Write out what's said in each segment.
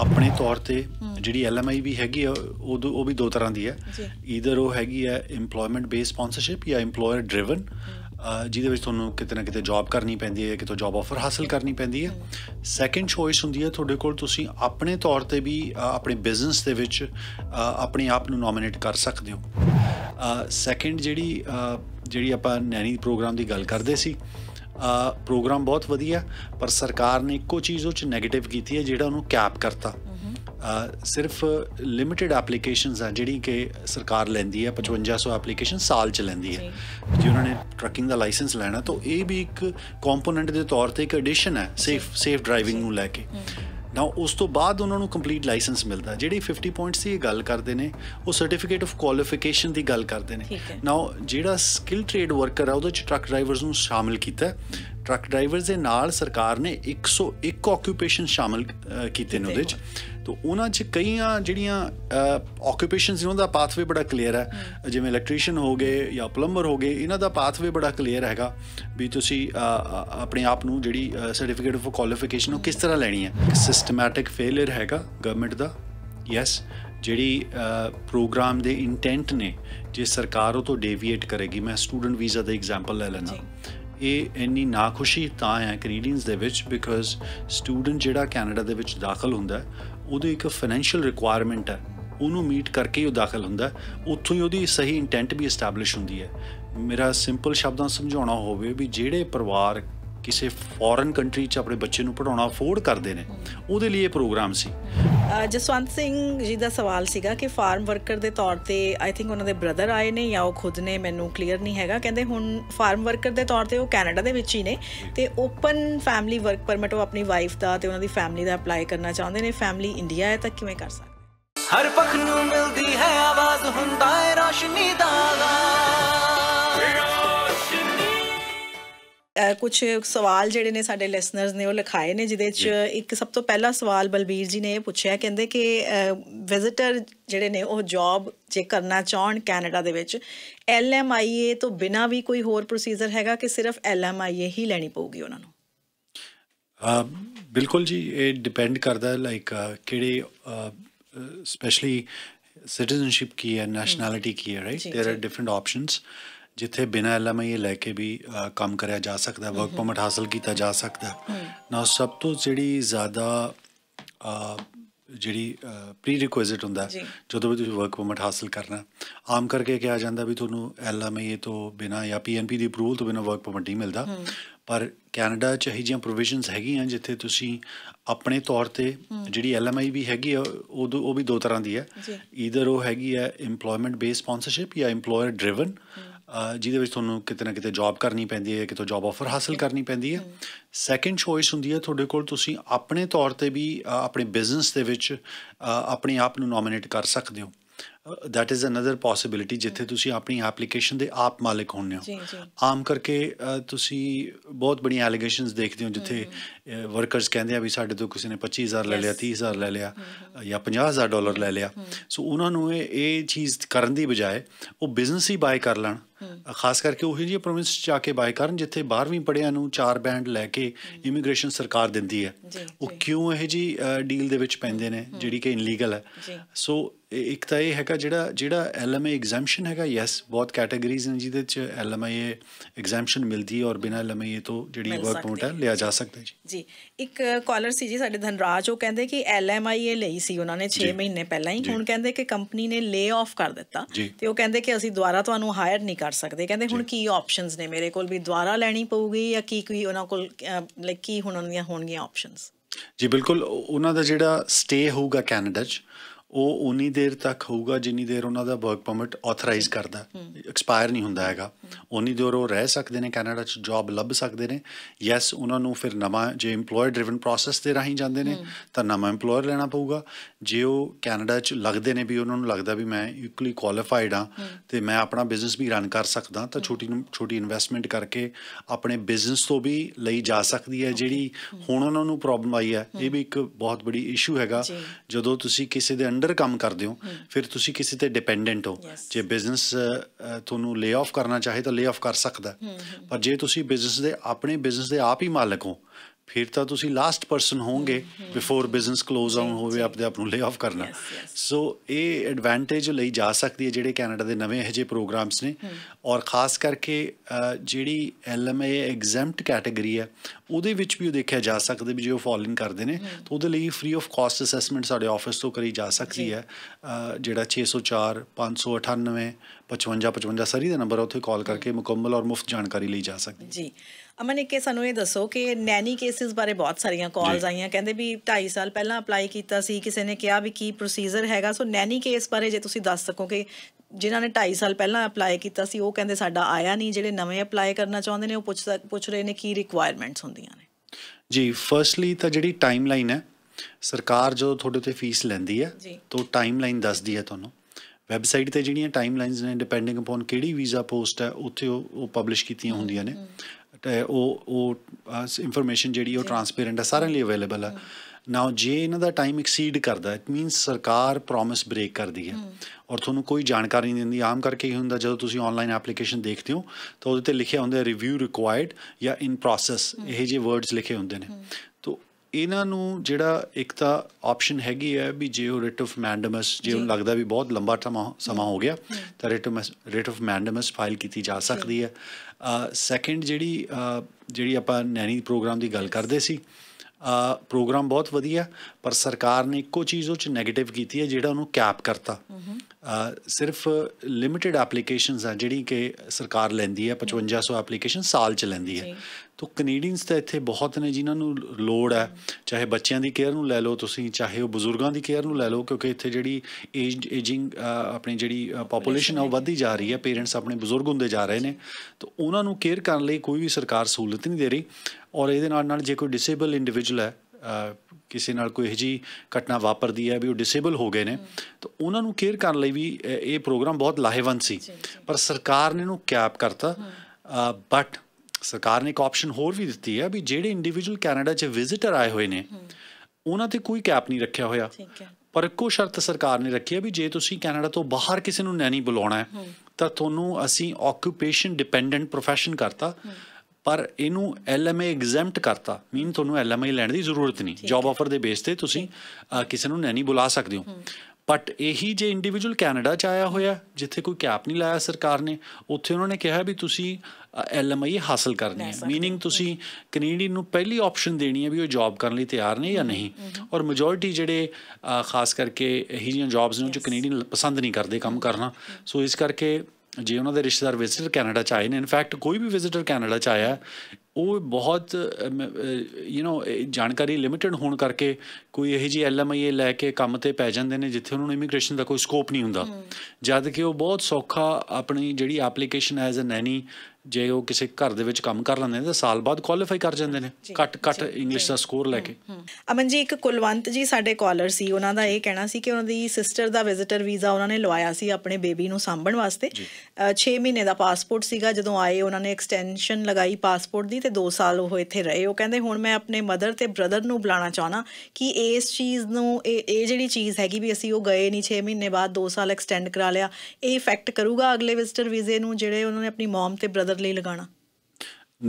ਆਪਣੇ ਤੌਰ ਤੇ ਜਿਹੜੀ ਐਲਐਮਆਈ ਵੀ ਹੈਗੀ ਆ ਉਹ ਉਹ ਵੀ ਦੋ ਤਰ੍ਹਾਂ ਦੀ ਹੈ ਈਦਰ ਉਹ ਹੈਗੀ ਹੈ এমਪਲੋਇਮੈਂਟ ਬੇਸ ਸਪਾਂਸਰਸ਼ਿਪ ਜਾਂ এমਪਲੋਇਰ ਡਰਿਵਨ ਜਿਹਦੇ ਵਿੱਚ ਤੁਹਾਨੂੰ ਕਿਤੇ ਨਾ ਕਿਤੇ ਜੌਬ ਕਰਨੀ ਪੈਂਦੀ ਹੈ ਕਿਤੇ ਜੌਬ ਆਫਰ ਹਾਸਲ ਕਰਨੀ ਪੈਂਦੀ ਹੈ ਸੈਕੰਡ ਚੋਇਸ ਹੁੰਦੀ ਹੈ ਤੁਹਾਡੇ ਕੋਲ ਤੁਸੀਂ ਆਪਣੇ ਤੌਰ ਤੇ ਵੀ ਆਪਣੇ ਬਿਜ਼ਨਸ ਦੇ ਵਿੱਚ ਆਪਣੇ ਆਪ ਨੂੰ ਨੋਮੀਨੇਟ ਕਰ ਸਕਦੇ ਹੋ ਸੈਕੰਡ ਜਿਹੜੀ ਜਿਹੜੀ ਆਪਾਂ ਨੈਨੀ ਪ੍ਰੋਗਰਾਮ ਦੀ ਗੱਲ ਕਰਦੇ ਸੀ ਪ੍ਰੋਗਰਾਮ ਬਹੁਤ ਵਧੀਆ ਪਰ ਸਰਕਾਰ ਨੇ ਇੱਕੋ ਚੀਜ਼ ਉਹ ਚ 네ਗੇਟਿਵ ਕੀਤੀ ਹੈ ਜਿਹੜਾ ਉਹਨੂੰ ਕੈਪ ਕਰਤਾ ਸਿਰਫ ਲਿਮਿਟਿਡ ਐਪਲੀਕੇਸ਼ਨਸ ਆ ਜਿਹੜੀ ਕਿ ਸਰਕਾਰ ਲੈਂਦੀ ਹੈ 5500 ਐਪਲੀਕੇਸ਼ਨ ਸਾਲ ਚ ਲੈਂਦੀ ਹੈ ਜੇ ਉਹਨਾਂ ਨੇ ਟਰੱਕਿੰਗ ਦਾ ਲਾਇਸੈਂਸ ਲੈਣਾ ਤਾਂ ਇਹ ਵੀ ਇੱਕ ਕੰਪੋਨੈਂਟ ਦੇ ਤੌਰ ਤੇ ਇੱਕ ਐਡੀਸ਼ਨ ਹੈ ਸੇਫ ਸੇਫ ਡਰਾਈਵਿੰਗ ਨੂੰ ਲੈ ਕੇ ਨਾ ਉਸ ਤੋਂ ਬਾਅਦ ਉਹਨਾਂ ਨੂੰ ਕੰਪਲੀਟ ਲਾਇਸੈਂਸ ਮਿਲਦਾ ਜਿਹੜੀ 50 ਪੁਆਇੰਟਸ ਦੀ ਗੱਲ ਕਰਦੇ ਨੇ ਉਹ ਸਰਟੀਫਿਕੇਟ ਆਫ ਕੁਆਲੀਫਿਕੇਸ਼ਨ ਦੀ ਗੱਲ ਕਰਦੇ ਨੇ ਨਾਓ ਜਿਹੜਾ ਸਕਿੱਲ ਟ੍ਰੇਡ ਵਰਕਰ ਆ ਉਹਦੇ ਚ ਟਰੱਕ ਡਰਾਈਵਰਸ ਨੂੰ ਸ਼ਾਮਿਲ ਕੀਤਾ ਟਰੱਕ ਡਰਾਈਵਰਸ ਦੇ ਨਾਲ ਸਰਕਾਰ ਨੇ 101 ਆਕੂਪੇਸ਼ਨ ਸ਼ਾਮਿਲ ਕੀਤੇ ਨੇ ਉਹਦੇ ਚ ਤੋ ਉਹਨਾਂ 'ਚ ਕਈਆਂ ਜਿਹੜੀਆਂ ਆਕੂਪੇਸ਼ਨਸ ਇਹਨਾਂ ਦਾ ਪਾਥਵੇ ਬੜਾ ਕਲੀਅਰ ਹੈ ਜਿਵੇਂ ਇਲੈਕਟ੍ਰੀਸ਼ੀਅਨ ਹੋ ਗਏ ਜਾਂ ਪਲੰਬਰ ਹੋ ਗਏ ਇਹਨਾਂ ਦਾ ਪਾਥਵੇ ਬੜਾ ਕਲੀਅਰ ਹੈਗਾ ਵੀ ਤੁਸੀਂ ਆਪਣੇ ਆਪ ਨੂੰ ਜਿਹੜੀ ਸਰਟੀਫਿਕੇਟ ਆਫ ਕੁਆਲੀਫਿਕੇਸ਼ਨ ਉਹ ਕਿਸ ਤਰ੍ਹਾਂ ਲੈਣੀ ਹੈ ਸਿਸਟਮੈਟਿਕ ਫੇਲਰ ਹੈਗਾ ਗਵਰਨਮੈਂਟ ਦਾ ਯੈਸ ਜਿਹੜੀ ਪ੍ਰੋਗਰਾਮ ਦੇ ਇੰਟੈਂਟ ਨੇ ਜੇ ਸਰਕਾਰ ਉਹ ਤੋਂ ਡੇਵੀਏਟ ਕਰੇਗੀ ਮੈਂ ਸਟੂਡੈਂਟ ਵੀਜ਼ਾ ਦਾ ਐਗਜ਼ਾਮਪਲ ਲੈ ਲੈਣਾ ਇਹ ਇੰਨੀ ਨਾਖੁਸ਼ੀ ਤਾਂ ਹੈ ਕੈਨੇਡੀਅਨਸ ਦੇ ਵਿੱਚ ਬਿਕਾਜ਼ ਸਟੂਡੈਂਟ ਜਿਹੜਾ ਕੈਨੇਡਾ ਦੇ ਵਿੱਚ ਦਾਖਲ ਹੁੰਦਾ ਉਹਦੇ ਇੱਕ ਫਾਈਨੈਂਸ਼ੀਅਲ ਰਿਕੁਆਇਰਮੈਂਟ ਹੈ ਉਹਨੂੰ ਮੀਟ ਕਰਕੇ ਹੀ ਉਹ ਦਾਖਲ ਹੁੰਦਾ ਉੱਥੋਂ ਹੀ ਉਹਦੀ ਸਹੀ ਇੰਟੈਂਟ ਵੀ ਐਸਟੈਬਲਿਸ਼ ਹੁੰਦੀ ਹੈ ਮੇਰਾ ਸਿੰਪਲ ਸ਼ਬਦਾਂ ਸਮਝਾਉਣਾ ਹੋਵੇ ਵੀ ਜਿਹੜੇ ਪਰਿਵਾਰ ਕਿਸੇ ਫੋਰਨ ਕੰਟਰੀ 'ਚ ਆਪਣੇ ਬੱਚੇ ਨੂੰ ਪੜਾਉਣਾ ਅਫੋਰਡ ਕਰਦੇ ਨੇ ਉਹਦੇ ਲਈ ਇਹ ਪ੍ਰੋਗਰਾਮ ਸੀ ਜਸਵੰਤ ਸਿੰਘ ਜੀ ਦਾ ਸਵਾਲ ਸੀਗਾ ਕਿ ਫਾਰਮ ਵਰਕਰ ਦੇ ਤੌਰ ਤੇ ਆਈ ਥਿੰਕ ਉਹਨਾਂ ਦੇ ਬ੍ਰਦਰ ਆਏ ਨੇ ਜਾਂ ਉਹ ਖੁਦ ਨੇ ਮੈਨੂੰ ਕਲੀਅਰ ਨਹੀਂ ਹੈਗਾ ਕਹਿੰਦੇ ਹੁਣ ਫਾਰਮ ਵਰਕਰ ਦੇ ਤੌਰ ਤੇ ਉਹ ਕੈਨੇਡਾ ਦੇ ਵਿੱਚ ਹੀ ਨੇ ਤੇ ਓਪਨ ਫੈਮਿਲੀ ਵਰਕ ਪਰਮਿਟ ਉਹ ਆਪਣੀ ਵਾਈਫ ਦਾ ਤੇ ਉਹਨਾਂ ਦੀ ਫੈਮਿਲੀ ਦਾ ਅਪਲਾਈ ਕਰਨਾ ਚਾਹੁੰਦੇ ਨੇ ਫੈਮਿਲੀ ਇੰਡੀਆ ਹੈ ਤਾਂ ਕਿਵੇਂ ਕਰ ਸਕਦੇ ਹਰ ਪੱਖ ਨੂੰ ਮਿਲਦੀ ਹੈ ਆਵਾਜ਼ ਹੁੰਦਾ ਹੈ ਰੋਸ਼ਨੀ ਦਾ ਕੁਝ ਸਵਾਲ ਜਿਹੜੇ ਨੇ ਸਾਡੇ ਲਿਸਨਰਸ ਨੇ ਉਹ ਲਿਖਾਏ ਨੇ ਜਿਦੇ ਚ ਇੱਕ ਸਭ ਤੋਂ ਪਹਿਲਾ ਸਵਾਲ ਬਲਬੀਰ ਜੀ ਨੇ ਇਹ ਪੁੱਛਿਆ ਕਹਿੰਦੇ ਕਿ ਵਿਜ਼ਿਟਰ ਜਿਹੜੇ ਨੇ ਉਹ ਜੌਬ ਜੇ ਕਰਨਾ ਚਾਹਣ ਕੈਨੇਡਾ ਦੇ ਵਿੱਚ ਐਲ ਐਮ ਆਈ ਏ ਤੋਂ ਬਿਨਾ ਵੀ ਕੋਈ ਹੋਰ ਪ੍ਰੋਸੀਜਰ ਹੈਗਾ ਕਿ ਸਿਰਫ ਐਲ ਐਮ ਆਈ ਏ ਹੀ ਲੈਣੀ ਪਊਗੀ ਉਹਨਾਂ ਨੂੰ ਆ ਬਿਲਕੁਲ ਜੀ ਇਹ ਡਿਪੈਂਡ ਕਰਦਾ ਲਾਈਕ ਕਿਹੜੇ ਸਪੈਸ਼ਲੀ ਸਿਟੀਜ਼ਨਸ਼ਿਪ ਕੀ ਹੈ ਨੈਸ਼ਨੈਲਿਟੀ ਕੀ ਹੈ right there are different options ਜਿੱਥੇ ਬਿਨਾ ਐਲਐਮਆਈ ਲੈ ਕੇ ਵੀ ਕੰਮ ਕਰਿਆ ਜਾ ਸਕਦਾ ਵਰਕ ਪਰਮਿਟ ਹਾਸਲ ਕੀਤਾ ਜਾ ਸਕਦਾ ਨਾ ਸਭ ਤੋਂ ਜਿਹੜੀ ਜ਼ਿਆਦਾ ਜਿਹੜੀ ਪ੍ਰੀ ਰਿਕੁਇਜ਼ਿਟ ਹੁੰਦਾ ਜਦੋਂ ਵੀ ਤੁਸੀਂ ਵਰਕ ਪਰਮਿਟ ਹਾਸਲ ਕਰਨਾ ਆਮ ਕਰਕੇ ਕਿਹਾ ਜਾਂਦਾ ਵੀ ਤੁਹਾਨੂੰ ਐਲਐਮਏ ਤੋਂ ਬਿਨਾ ਜਾਂ ਪੀਐਨਪੀ ਦੀ ਅਪਰੂਵਲ ਤੋਂ ਬਿਨਾ ਵਰਕ ਪਰਮਿਟ ਨਹੀਂ ਮਿਲਦਾ ਪਰ ਕੈਨੇਡਾ ਚ ਇਹੋ ਜਿਹੀਆਂ ਪ੍ਰੋਵੀਜ਼ਨਸ ਹੈਗੀਆਂ ਜਿੱਥੇ ਤੁਸੀਂ ਆਪਣੇ ਤੌਰ ਤੇ ਜਿਹੜੀ ਐਲਐਮਆਈ ਵੀ ਹੈਗੀ ਆ ਉਹ ਉਹ ਵੀ ਦੋ ਤਰ੍ਹਾਂ ਦੀ ਹੈ ਈਦਰ ਉਹ ਹੈਗੀ ਹੈ EMPLOYMENT ਬੇਸ ਸਪਾਂਸਰਸ਼ਿਪ ਜਾਂ ਏਮਪਲੋਇਰ ਡਰਾਈਵਨ ਜਿਹਦੇ ਵਿੱਚ ਤੁਹਾਨੂੰ ਕਿਤੇ ਨਾ ਕਿਤੇ ਜੌਬ ਕਰਨੀ ਪੈਂਦੀ ਹੈ ਕਿਤੋਂ ਜੌਬ ਆਫਰ ਹਾਸਲ ਕਰਨੀ ਪੈਂਦੀ ਹੈ ਸੈਕੰਡ mm-hmm. ਚੋਇਸ ਹੁੰਦੀ ਹੈ ਤੁਹਾਡੇ ਕੋਲ ਤੁਸੀਂ ਆਪਣੇ ਤੌਰ ਤੇ ਵੀ ਆਪਣੇ ਬਿਜ਼ਨਸ ਦੇ ਵਿੱਚ ਆਪਣੇ ਆਪ ਨੂੰ ਨੋਮੀਨੇਟ ਕਰ ਸਕਦੇ ਹੋ ਦੈਟ ਇਜ਼ ਅਨਦਰ ਪੋਸਿਬਿਲਿਟੀ ਜਿੱਥੇ mm-hmm. ਤੁਸੀਂ ਆਪਣੀ ਐਪਲੀਕੇਸ਼ਨ ਦੇ ਆਪ ਮਾਲਕ ਹੁੰਨੇ ਹੋ ਆਮ ਕਰਕੇ ਤੁਸੀਂ ਬਹੁਤ ਬੜੀਆਂ ਐਲੀਗੇਸ਼ਨਸ ਦੇਖਦੇ ਹੋ ਜਿੱਥੇ ਵਰਕਰਸ mm-hmm. ਕਹਿੰਦੇ ਆ ਵੀ ਸਾਡੇ ਤੋਂ ਕਿਸੇ ਨੇ 25000 ਲੈ ਲਿਆ 30000 ਲੈ ਲਿਆ ਜਾਂ 50000 ਡਾਲਰ ਲੈ ਲਿਆ ਸੋ ਉਹਨਾਂ ਨੂੰ ਇਹ ਚੀਜ਼ ਕਰਨ ਦੀ ਬਜਾਏ ਉਹ ਬਿਜ਼ਨਸ ਹੀ ਬਾਏ ਕਰ ਲੈਣ ਖਾਸ ਕਰਕੇ ਉਹ ਜੀ ਪ੍ਰੋਵਿੰਸ ਚ ਆ ਕੇ ਬਾਈ ਕਰਨ ਜਿੱਥੇ 12ਵੀਂ ਪੜਿਆਂ ਨੂੰ ਚਾਰ ਬੈਂਡ ਲੈ ਕੇ ਇਮੀਗ੍ਰੇਸ਼ਨ ਸਰਕਾਰ ਦਿੰਦੀ ਹੈ ਉਹ ਕਿਉਂ ਇਹ ਜੀ ਡੀਲ ਦੇ ਵਿੱਚ ਪੈਂਦੇ ਨੇ ਜਿਹੜੀ ਕਿ ਇਨਲੀਗਲ ਹੈ ਸੋ ਇੱਕ ਤਾਂ ਇਹ ਹੈਗਾ ਜਿਹੜਾ ਜਿਹੜਾ ਐਲਐਮਏ ਐਗਜ਼ੈਂਪਸ਼ਨ ਹੈਗਾ ਯੈਸ ਬਹੁਤ ਕੈਟਾਗਰੀਜ਼ ਨੇ ਜਿਹਦੇ ਚ ਐਲਐਮਏ ਐਗਜ਼ੈਂਪਸ਼ਨ ਮਿਲਦੀ ਹੈ ਔਰ ਬਿਨਾ ਐਲਐਮਏ ਤੋਂ ਜਿਹੜੀ ਵਰਕ ਪਰਮਿਟ ਹੈ ਲਿਆ ਜਾ ਸਕਦਾ ਜੀ ਜੀ ਇੱਕ ਕਾਲਰ ਸੀ ਜੀ ਸਾਡੇ ਧਨਰਾਜ ਉਹ ਕਹਿੰਦੇ ਕਿ ਐਲਐਮਆਈ ਲਈ ਸੀ ਉਹਨਾਂ ਨੇ 6 ਮਹੀਨੇ ਪਹਿਲਾਂ ਹੀ ਹੁਣ ਕਹਿੰਦੇ ਕਿ ਕੰਪਨੀ ਨੇ ਲੇ ਆਫ ਕਰ ਦਿੱਤਾ ਤੇ ਉਹ ਕਹਿੰਦੇ ਕਿ ਅਸੀਂ ਦੁਬਾਰਾ ਤੁਹਾਨੂੰ ਹਾਇਰ ਨਹੀਂ ਕਰ ਕਰ ਸਕਦੇ ਕਹਿੰਦੇ ਹੁਣ ਕੀ ਆਪਸ਼ਨਸ ਨੇ ਮੇਰੇ ਕੋਲ ਵੀ ਦੁਆਰਾ ਲੈਣੀ ਪਊਗੀ ਜਾਂ ਕੀ ਕੋਈ ਉਹਨਾਂ ਕੋਲ ਲਾਈਕ ਕੀ ਹੁਣ ਉਹਨਾਂ ਦੀਆਂ ਹੋਣਗੀਆਂ ਆਪਸ਼ਨਸ ਜੀ ਬਿਲਕੁਲ ਉਹਨਾਂ ਦਾ ਜਿਹੜਾ ਸਟੇ ਹੋਊਗਾ ਕੈਨੇਡਾ 'ਚ ਉਹ ਉਨੀ ਦੇਰ ਤੱਕ ਹੋਊਗਾ ਜਿੰਨੀ ਦੇਰ ਉਹਨਾਂ ਦਾ ਵਰਕ ਪਰਮਿਟ ਆਥੋਰਾਈਜ਼ ਕਰਦਾ ਐਕਸਪਾਇਰ ਨਹੀਂ ਹੁੰਦਾ ਹੈਗਾ ਉਨੀ ਦੇਰ ਉਹ ਰਹਿ ਸਕਦੇ ਨੇ ਕੈਨੇਡਾ 'ਚ ਜੌਬ ਲੱਭ ਸਕਦੇ ਨੇ ਯੈਸ ਉਹਨਾਂ ਨੂੰ ਫਿਰ ਨਵਾਂ ਜੇ ਏਮਪਲੋਇਰ ਡਰਾਈਵਨ ਪ੍ਰੋਸੈਸ ਤੇ ਰਾਹੀਂ ਜਾਂਦੇ ਨੇ ਤਾਂ ਨਵਾਂ ਏਮਪਲੋਇਰ ਲੈਣਾ ਪਊਗਾ ਜੇ ਉਹ ਕੈਨੇਡਾ 'ਚ ਲੱਗਦੇ ਨੇ ਵੀ ਉਹਨਾਂ ਨੂੰ ਲੱਗਦਾ ਵੀ ਮੈਂ ਇਕੁਅਲੀ ਕੁਆਲੀਫਾਈਡ ਆ ਤੇ ਮੈਂ ਆਪਣਾ ਬਿਜ਼ਨਸ ਵੀ ਰਨ ਕਰ ਸਕਦਾ ਤਾਂ ਛੋਟੀ ਛੋਟੀ ਇਨਵੈਸਟਮੈਂਟ ਕਰਕੇ ਆਪਣੇ ਬਿਜ਼ਨਸ ਤੋਂ ਵੀ ਲਈ ਜਾ ਸਕਦੀ ਹੈ ਜਿਹੜੀ ਹੁਣ ਉਹਨਾਂ ਨੂੰ ਪ੍ਰੋਬਲਮ ਆਈ ਹੈ ਇਹ ਵੀ ਇੱਕ ਬਹੁਤ ਬੜੀ ਇਸ਼ੂ ਹੈਗਾ ਜਦੋਂ ਤੁਸੀਂ ਕਿਸੇ ਦੇ ਅੰਡਰ ਕੰਮ ਕਰਦੇ ਹੋ ਫਿਰ ਤੁਸੀਂ ਕਿਸੇ ਤੇ ਡਿਪੈਂਡੈਂਟ ਹੋ ਜੇ ਬਿਜ਼ਨਸ ਤੁਹਾਨੂੰ ਲੇ ਆਫ ਕਰਨਾ ਚਾਹੇ ਤਾਂ ਲੇ ਆਫ ਕਰ ਸਕਦਾ ਪਰ ਜੇ ਤੁਸੀਂ ਬਿਜ਼ਨਸ ਦੇ ਆਪਣੇ ਬਿਜ਼ਨਸ ਦੇ ਆਪ ਹੀ ਮਾਲਕ ਹੋ ਫਿਰ ਤਾਂ ਤੁਸੀਂ ਲਾਸਟ ਪਰਸਨ ਹੋਵੋਗੇ ਬਿਫੋਰ ਬਿਜ਼ਨਸ ਕਲੋਜ਼ ਆਊਟ ਹੋਵੇ ਆਪਦੇ ਆਪ ਨੂੰ ਲੇ ਆਫ ਕਰਨਾ ਸੋ ਇਹ ਐਡਵਾਂਟੇਜ ਲਈ ਜਾ ਸਕਦੀ ਹੈ ਜਿਹੜੇ ਕੈਨੇਡਾ ਦੇ ਨਵੇਂ ਹਜੇ ਪ੍ਰੋਗਰਾਮਸ ਨੇ ਔਰ ਖਾਸ ਕਰਕੇ ਜਿਹੜੀ ਐਲਐਮਏ ਐਗਜ਼ੈਂਪਟ ਕੈਟਾਗਰੀ ਹੈ ਉਹਦੇ ਵਿੱਚ ਵੀ ਉਹ ਦੇਖਿਆ ਜਾ ਸਕਦਾ ਵੀ ਜੇ ਉਹ ਫਾਲੋਇੰਗ ਕਰਦੇ ਨੇ ਤਾਂ ਉਹਦੇ ਲਈ ਫ੍ਰੀ ਆਫ ਕਾਸਟ ਅਸੈਸਮੈਂਟ ਸਾਡੇ ਆਫਿਸ ਤੋਂ ਕਰੀ ਜਾ ਸਕਦੀ ਹੈ ਜਿਹੜਾ 604 598 5555 ਸਰੀ ਦਾ ਨੰਬਰ ਉੱਥੇ ਕਾਲ ਕਰਕੇ ਮੁਕੰਮਲ ਔਰ ਮੁਫਤ ਜਾਣਕਾਰੀ ਲਈ ਜਾ ਸਕਦੀ ਜੀ ਅਮਨ ਇੱਕ ਸਾਨੂੰ ਇਹ ਦੱਸੋ ਕਿ ਨੈਨੀ ਕੇਸਿਸ ਬਾਰੇ ਬਹੁਤ ਸਾਰੀਆਂ ਕਾਲਸ ਆਈਆਂ ਕਹਿੰਦੇ ਵੀ 2.5 ਸਾਲ ਪਹਿਲਾਂ ਅਪਲਾਈ ਕੀਤਾ ਸੀ ਕਿਸੇ ਨੇ ਕਿਹਾ ਵੀ ਕੀ ਪ੍ਰੋਸੀਜਰ ਹੈਗਾ ਸੋ ਨੈਨੀ ਕੇਸ ਬਾਰੇ ਜੇ ਤੁਸੀਂ ਦੱਸ ਸਕੋ ਕਿ ਜਿਨ੍ਹਾਂ ਨੇ 2.5 ਸਾਲ ਪਹਿਲਾਂ ਅਪਲਾਈ ਕੀਤਾ ਸੀ ਉਹ ਕਹਿੰਦੇ ਸਾਡਾ ਆਇਆ ਨਹੀਂ ਜਿਹੜੇ ਨਵੇਂ ਅਪਲਾਈ ਕਰਨਾ ਚਾਹੁੰਦੇ ਨੇ ਉਹ ਪੁੱਛ ਪੁੱਛ ਰਹੇ ਨੇ ਕੀ ਰਿਕੁਆਇਰਮੈਂਟਸ ਹੁੰਦੀਆਂ ਨੇ ਜੀ ਫਰਸਟਲੀ ਤਾਂ ਜਿਹੜੀ ਟਾਈਮਲਾਈਨ ਹੈ ਸਰਕਾਰ ਜਦੋਂ ਤੁਹਾਡੇ ਤੇ ਫੀਸ ਲੈਂਦੀ ਹੈ ਤਾਂ ਟਾਈਮਲਾਈਨ ਦੱਸਦੀ ਹੈ ਤੁਹਾਨੂੰ ਵੈਬਸਾਈਟ ਤੇ ਜਿਹੜੀਆਂ ਟਾਈਮਲਾਈਨਸ ਨੇ ਡਿਪੈਂਡਿੰਗ ਅਪਨ ਕਿਹੜੀ ਵੀਜ਼ਾ ਪੋਸਟ ਹੈ ਉੱਥੇ ਉਹ ਪਬਲਿਸ਼ ਕੀਤੀਆਂ ਹੁੰਦੀਆਂ ਨੇ ਉਹ ਉਹ ਇਨਫੋਰਮੇਸ਼ਨ ਜਿਹੜੀ ਉਹ ਟ੍ਰਾਂਸਪੇਰੈਂਟ ਹੈ ਸਾਰਿਆਂ ਲਈ ਅਵੇਲੇਬਲ ਹੈ ਨਾਓ ਜੇ ਇਹਨਾਂ ਦਾ ਟਾਈਮ ਐਕਸੀਡ ਕਰਦਾ ਇਟ ਮੀਨਸ ਸਰਕਾਰ ਪ੍ਰੋਮਿਸ ਬ੍ਰੇਕ ਕਰਦੀ ਹੈ ਔਰ ਤੁਹਾਨੂੰ ਕੋਈ ਜਾਣਕਾਰੀ ਨਹੀਂ ਦਿੰਦੀ ਆਮ ਕਰਕੇ ਹੀ ਹੁੰਦਾ ਜਦੋਂ ਤੁਸੀਂ ਆਨਲਾਈਨ ਐਪਲੀਕੇਸ਼ਨ ਦੇਖਦੇ ਹੋ ਤਾਂ ਉਹਦੇ ਤੇ ਲਿਖਿਆ ਹੁੰਦਾ ਰਿਵਿਊ ਰਿਕੁਆਇਰਡ ਜਾਂ ਇਨ ਪ੍ਰੋਸੈਸ ਇਹ ਜਿਹੇ ਵਰਡਸ ਲਿਖੇ ਹੁੰਦੇ ਨੇ ਤੋ ਇਹਨਾਂ ਨੂੰ ਜਿਹੜਾ ਇੱਕ ਤਾਂ ਆਪਸ਼ਨ ਹੈਗੀ ਹੈ ਵੀ ਜੇ ਉਹ ਰਿਟ ਆਫ ਮੈਂਡਮਸ ਜੇ ਉਹ ਲੱਗਦਾ ਵੀ ਬਹੁਤ ਲੰਬਾ ਸਮਾਂ ਹੋ ਗਿਆ ਤਾਂ writ writ of mandamus file ਕੀਤੀ ਜਾ ਸਕਦੀ ਹੈ ਸੈਕੰਡ ਜਿਹੜੀ ਜਿਹੜੀ ਆਪਾਂ ਨੈਣੀ ਪ੍ਰੋਗਰਾਮ ਦੀ ਗੱਲ ਕਰਦੇ ਸੀ ਆ ਪ੍ਰੋਗਰਾਮ ਬਹੁਤ ਵਧੀਆ ਪਰ ਸਰਕਾਰ ਨੇ ਇੱਕੋ ਚੀਜ਼ ਉਹ ਚ 네ਗੇਟਿਵ ਕੀਤੀ ਹੈ ਜਿਹੜਾ ਉਹਨੂੰ ਕੈਪ ਕਰਤਾ ਆ ਸਿਰਫ ਲਿਮਿਟਿਡ ਐਪਲੀਕੇਸ਼ਨਸ ਆ ਜਿਹੜੀ ਕਿ ਸਰਕਾਰ ਲੈਂਦੀ ਹੈ 5500 ਐਪਲੀਕੇਸ਼ਨ ਸਾਲ ਚ ਲੈਂਦੀ ਹੈ ਤੋ ਕੈਨੇਡੀਅਨਸ ਤਾਂ ਇੱਥੇ ਬਹੁਤ ਨੇ ਜਿਨ੍ਹਾਂ ਨੂੰ ਲੋੜ ਹੈ ਚਾਹੇ ਬੱਚਿਆਂ ਦੀ ਕੇਅਰ ਨੂੰ ਲੈ ਲਓ ਤੁਸੀਂ ਚਾਹੇ ਉਹ ਬਜ਼ੁਰਗਾਂ ਦੀ ਕੇਅਰ ਨੂੰ ਲੈ ਲਓ ਕਿਉਂਕਿ ਇੱਥੇ ਜਿਹੜੀ ਏਜਡ ਏਜਿੰਗ ਆਪਣੀ ਜਿਹੜੀ ਪੋਪੂਲੇਸ਼ਨ ਆ ਉਹ ਵੱਧਦੀ ਜਾ ਰਹੀ ਹੈ ਪੇਰੈਂਟਸ ਆਪਣੇ ਬਜ਼ੁਰਗ ਹੁੰਦੇ ਜਾ ਰਹੇ ਨੇ ਤੋ ਉਹਨਾਂ ਨੂੰ ਕੇਅਰ ਕਰਨ ਲਈ ਕੋਈ ਵੀ ਸਰਕਾਰ ਸਹੂਲਤ ਨਹੀਂ ਦੇ ਰਹੀ ਔਰ ਇਹਦੇ ਨਾਲ ਨਾਲ ਜੇ ਕੋਈ ਡਿਸੇਬਲ ਇੰਡੀਵਿਜੂਅਲ ਹੈ ਕਿਸੇ ਨਾਲ ਕੋਈ ਜੀ ਘਟਨਾ ਵਾਪਰਦੀ ਹੈ ਵੀ ਉਹ ਡਿਸੇਬਲ ਹੋ ਗਏ ਨੇ ਤਾਂ ਉਹਨਾਂ ਨੂੰ ਕੇਅਰ ਕਰਨ ਲਈ ਵੀ ਇਹ ਪ੍ਰੋਗਰਾਮ ਬਹੁਤ ਲਾਹੇਵੰਦ ਸੀ ਪਰ ਸਰਕਾਰ ਨੇ ਇਹਨੂੰ ਕੈਪ ਕਰਤਾ ਬਟ ਸਰਕਾਰ ਨੇ ਇੱਕ ਆਪਸ਼ਨ ਹੋਰ ਵੀ ਦਿੱਤੀ ਹੈ ਵੀ ਜਿਹੜੇ ਇੰਡੀਵਿਜੂਅਲ ਕੈਨੇਡਾ 'ਚ ਵਿਜ਼ਿਟਰ ਆਏ ਹੋਏ ਨੇ ਉਹਨਾਂ ਤੇ ਕੋਈ ਕੈਪ ਨਹੀਂ ਰੱਖਿਆ ਹੋਇਆ ਪਰ ਇੱਕੋ ਸ਼ਰਤ ਸਰਕਾਰ ਨੇ ਰੱਖੀ ਹੈ ਵੀ ਜੇ ਤੁਸੀਂ ਕੈਨੇਡਾ ਤੋਂ ਬਾਹਰ ਕਿਸੇ ਨੂੰ ਨੈਣੀ ਬੁਲਾਉਣਾ ਹੈ ਤਾਂ ਤੁਹਾਨੂੰ ਅਸੀਂ ਆਕੂਪੇਸ਼ਨ ਡਿਪੈਂਡੈਂਟ ਪ੍ਰੋਫੈਸ਼ਨ ਕਰਤਾ ਪਰ ਇਹਨੂੰ ਐਲਐਮਏ ਐਗਜ਼ੈਂਪਟ ਕਰਤਾ ਮੀਨ ਤੁਹਾਨੂੰ ਐਲਐਮਏ ਲੈਣ ਦੀ ਜ਼ਰੂਰਤ ਨਹੀਂ ਜੌਬ ਆਫਰ ਦੇ ਬੇਸ ਤੇ ਤੁਸੀਂ ਕਿਸੇ ਨੂੰ ਨੈਣੀ ਬੁਲਾ ਸਕਦੇ ਹੋ ਬਟ ਇਹੀ ਜੇ ਇੰਡੀਵਿਜੂਅਲ ਕੈਨੇਡਾ ਚ ਆਇਆ ਹੋਇਆ ਜਿੱਥੇ ਕੋਈ ਕੈਪ ਨਹੀਂ ਲਾਇਆ ਸਰਕਾਰ ਨੇ ਉੱਥੇ ਉਹਨਾਂ ਨੇ ਕਿਹਾ ਵੀ ਤੁਸੀਂ ਐਲਐਮਆਈ ਹਾਸਲ ਕਰਨੀ ਹੈ ਮੀਨਿੰਗ ਤੁਸੀਂ ਕੈਨੇਡੀਅਨ ਨੂੰ ਪਹਿਲੀ ਆਪਸ਼ਨ ਦੇਣੀ ਹੈ ਵੀ ਉਹ ਜੌਬ ਕਰਨ ਲਈ ਤਿਆਰ ਨੇ ਜਾਂ ਨਹੀਂ ਔਰ ਮੈਜੋਰਟੀ ਜਿਹੜੇ ਖਾਸ ਕਰਕੇ ਇਹੀ ਜੀਆਂ ਜੌਬਸ ਨੇ ਜੋ ਕੈਨੇਡੀਅਨ ਪਸੰਦ ਨਹੀਂ ਕਰਦੇ ਕੰਮ ਕਰਨਾ ਸੋ ਇਸ ਕਰਕੇ ਜੇ ਉਹਨਾਂ ਦੇ ਰਿਸ਼ਤੇਦਾਰ ਵਿਜ਼ਿਟਰ ਕੈਨੇਡਾ ਚ ਆਏ ਨੇ ਇਨਫੈਕਟ ਕੋਈ ਵੀ ਵਿਜ਼ਿਟਰ ਕੈਨੇਡਾ ਚ ਆਇਆ ਉਹ ਬਹੁਤ ਯੂ نو ਜਾਣਕਾਰੀ ਲਿਮਿਟਡ ਹੋਣ ਕਰਕੇ ਕੋਈ ਇਹੋ ਜੀ ਐਲਐਮਆਈਏ ਲੈ ਕੇ ਕੰਮ ਤੇ ਪੈ ਜਾਂਦੇ ਨੇ ਜਿੱਥੇ ਉਹਨਾਂ ਨੂੰ ਇਮੀਗ੍ਰੇਸ਼ਨ ਦਾ ਕੋਈ ਸਕੋਪ ਨਹੀਂ ਹੁੰਦਾ ਜਦ ਕਿ ਉਹ ਬਹੁਤ ਸੌਖਾ ਆਪਣੀ ਜਿਹੜੀ ਐਪਲੀਕੇਸ਼ਨ ਐਜ਼ ਅ ਨੈਨੀ ਜੇ ਉਹ ਕਿਸੇ ਘਰ ਦੇ ਵਿੱਚ ਕੰਮ ਕਰ ਲੈਂਦੇ ਨੇ ਤਾਂ ਸਾਲ ਬਾਅਦ ਕੁਆਲੀਫਾਈ ਕਰ ਜਾਂਦੇ ਨੇ ਘੱਟ ਘੱਟ ਇੰਗਲਿਸ਼ ਦਾ ਸਕੋਰ ਲੈ ਕੇ ਅਮਨ ਜੀ ਇੱਕ ਕੁਲਵੰਤ ਜੀ ਸਾਡੇ ਕਾਲਰ ਸੀ ਉਹਨਾਂ ਦਾ ਇਹ ਕਹਿਣਾ ਸੀ ਕਿ ਉਹਨਾਂ ਦੀ ਸਿਸਟਰ ਦਾ ਵਿਜ਼ਿਟਰ ਵੀਜ਼ਾ ਉਹਨਾਂ ਨੇ ਲਵਾਇਆ ਸੀ ਆਪਣੇ ਬੇਬੀ ਨੂੰ ਸਾਂਭਣ ਵਾਸਤੇ 6 ਮਹੀਨੇ ਦਾ ਪਾਸਪੋਰਟ ਸੀਗਾ ਜਦੋਂ ਆਏ ਉਹਨਾਂ ਨੇ ਐਕਸਟੈਂਸ਼ਨ ਲਗਾਈ ਪਾਸਪੋਰਟ ਦੀ ਤੇ 2 ਸਾਲ ਉਹ ਇੱਥੇ ਰਹੇ ਉਹ ਕਹਿੰਦੇ ਹੁਣ ਮੈਂ ਆਪਣੇ ਮਦਰ ਤੇ ਬ੍ਰਦਰ ਨੂੰ ਬੁਲਾਉਣਾ ਚਾਹਣਾ ਕਿ ਇਸ ਚੀਜ਼ ਨੂੰ ਇਹ ਜਿਹੜੀ ਚੀਜ਼ ਹੈਗੀ ਵੀ ਅਸੀਂ ਉਹ ਗਏ ਨਹੀਂ 6 ਮਹੀਨੇ ਬਾਅਦ 2 ਸਾਲ ਐਕਸਟੈਂਡ ਕਰਾ ਲਿਆ ਇਹ ਇਫੈਕਟ ਕਰੂਗਾ ਅਗਲੇ ਵਿਜ਼ਿਟਰ ਵੀਜ਼ੇ ਨੂੰ ਜਿਹੜੇ ਉਹਨਾਂ ਨੇ ਆਪਣੀ ਮਮ ਤੇ ਬ੍ਰਦਰ ਮਦਦ ਲਈ ਲਗਾਣਾ